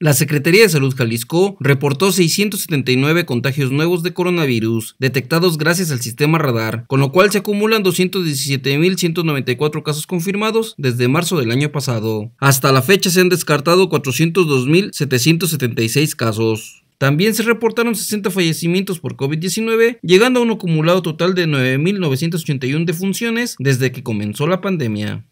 La Secretaría de Salud Jalisco reportó 679 contagios nuevos de coronavirus detectados gracias al sistema radar, con lo cual se acumulan 217.194 casos confirmados desde marzo del año pasado. Hasta la fecha se han descartado 402.776 casos. También se reportaron 60 fallecimientos por COVID-19, llegando a un acumulado total de 9.981 defunciones desde que comenzó la pandemia.